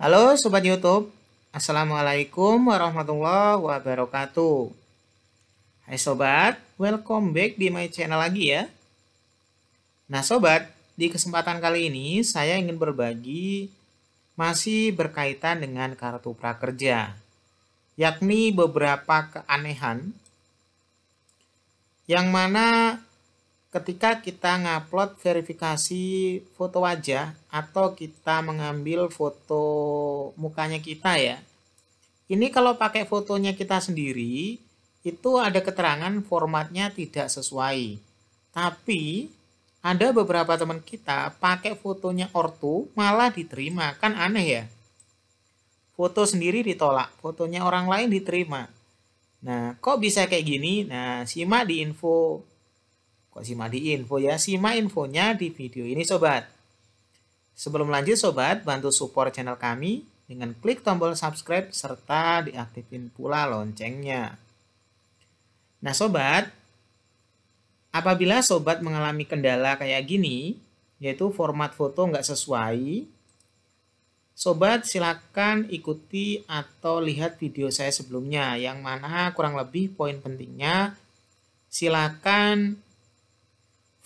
Halo Sobat Youtube, Assalamualaikum warahmatullahi wabarakatuh Hai Sobat, welcome back di my channel lagi ya Nah Sobat, di kesempatan kali ini saya ingin berbagi masih berkaitan dengan kartu prakerja yakni beberapa keanehan yang mana ketika kita ngupload verifikasi foto wajah atau kita mengambil foto mukanya kita ya. Ini kalau pakai fotonya kita sendiri, itu ada keterangan formatnya tidak sesuai. Tapi ada beberapa teman kita pakai fotonya ortu malah diterima, kan aneh ya. Foto sendiri ditolak, fotonya orang lain diterima. Nah, kok bisa kayak gini? Nah, simak di info Kok simak di info ya? Simak infonya di video ini sobat. Sebelum lanjut sobat, bantu support channel kami dengan klik tombol subscribe serta diaktifin pula loncengnya. Nah sobat, apabila sobat mengalami kendala kayak gini, yaitu format foto nggak sesuai, sobat silakan ikuti atau lihat video saya sebelumnya yang mana kurang lebih poin pentingnya silakan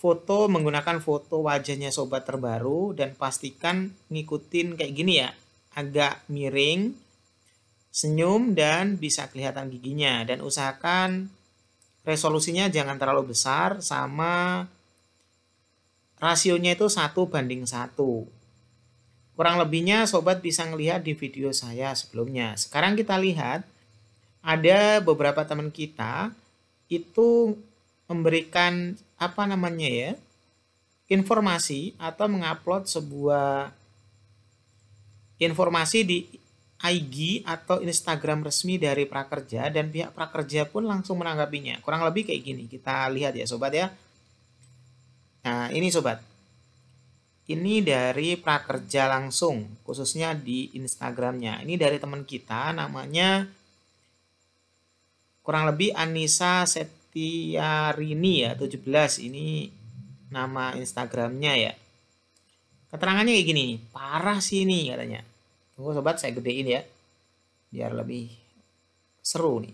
foto menggunakan foto wajahnya sobat terbaru dan pastikan ngikutin kayak gini ya agak miring senyum dan bisa kelihatan giginya dan usahakan resolusinya jangan terlalu besar sama rasionya itu satu banding satu kurang lebihnya sobat bisa ngelihat di video saya sebelumnya sekarang kita lihat ada beberapa teman kita itu memberikan apa namanya ya informasi atau mengupload sebuah informasi di IG atau Instagram resmi dari prakerja dan pihak prakerja pun langsung menanggapinya. Kurang lebih kayak gini. Kita lihat ya sobat ya. Nah, ini sobat. Ini dari prakerja langsung, khususnya di Instagramnya. Ini dari teman kita namanya kurang lebih Anissa Set Tiarini ya 17 ini nama Instagramnya ya keterangannya kayak gini parah sih ini katanya tunggu sobat saya gedein ya biar lebih seru nih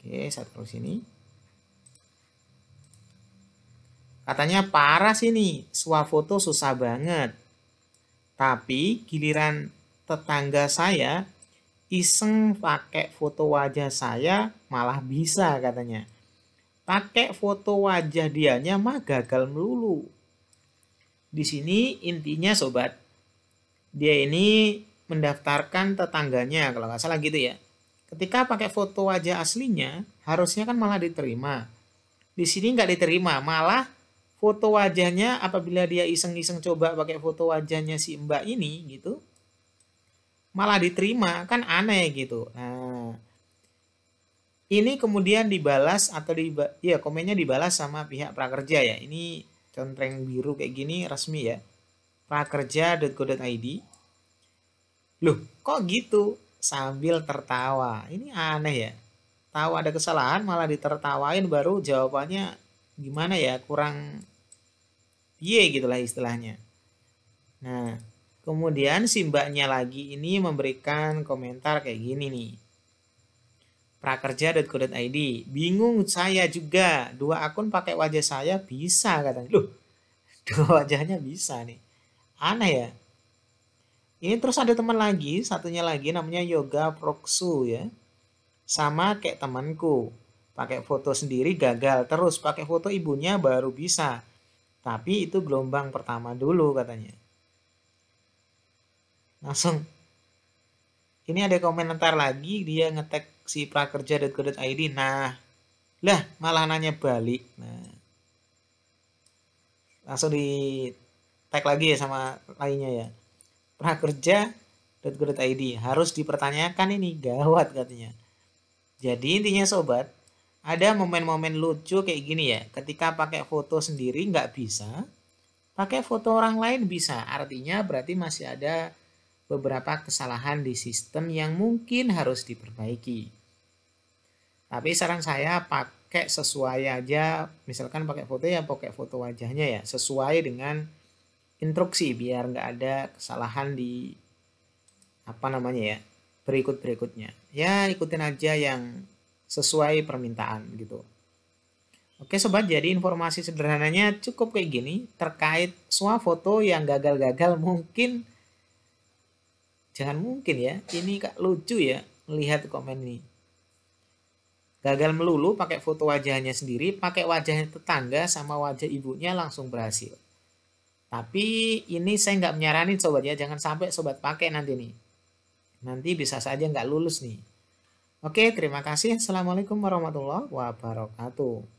oke saya terus ini. katanya parah sih nih foto susah banget tapi giliran tetangga saya iseng pakai foto wajah saya malah bisa katanya. Pakai foto wajah dianya mah gagal melulu. Di sini intinya sobat, dia ini mendaftarkan tetangganya kalau nggak salah gitu ya. Ketika pakai foto wajah aslinya, harusnya kan malah diterima. Di sini nggak diterima, malah foto wajahnya apabila dia iseng-iseng coba pakai foto wajahnya si mbak ini gitu, malah diterima kan aneh gitu nah ini kemudian dibalas atau di ya komennya dibalas sama pihak prakerja ya ini conteng biru kayak gini resmi ya prakerja.co.id loh kok gitu sambil tertawa ini aneh ya tahu ada kesalahan malah ditertawain baru jawabannya gimana ya kurang ye gitulah istilahnya nah Kemudian si mbaknya lagi ini memberikan komentar kayak gini nih. Prakerja.co.id Bingung saya juga. Dua akun pakai wajah saya bisa katanya. Loh, dua wajahnya bisa nih. Aneh ya. Ini terus ada teman lagi, satunya lagi namanya Yoga Proksu ya. Sama kayak temanku. Pakai foto sendiri gagal terus. Pakai foto ibunya baru bisa. Tapi itu gelombang pertama dulu katanya langsung ini ada komentar lagi dia ngetek si prakerja id nah lah malah nanya balik nah langsung di tag lagi ya sama lainnya ya prakerja id harus dipertanyakan ini gawat katanya jadi intinya sobat ada momen-momen lucu kayak gini ya ketika pakai foto sendiri nggak bisa pakai foto orang lain bisa artinya berarti masih ada beberapa kesalahan di sistem yang mungkin harus diperbaiki. Tapi saran saya pakai sesuai aja, misalkan pakai foto ya pakai foto wajahnya ya, sesuai dengan instruksi biar nggak ada kesalahan di apa namanya ya berikut berikutnya. Ya ikutin aja yang sesuai permintaan gitu. Oke sobat, jadi informasi sederhananya cukup kayak gini terkait semua foto yang gagal-gagal mungkin Jangan mungkin ya. Ini kak lucu ya melihat komen ini. Gagal melulu pakai foto wajahnya sendiri, pakai wajah tetangga sama wajah ibunya langsung berhasil. Tapi ini saya nggak menyarani sobat ya, jangan sampai sobat pakai nanti nih. Nanti bisa saja nggak lulus nih. Oke, terima kasih. Assalamualaikum warahmatullahi wabarakatuh.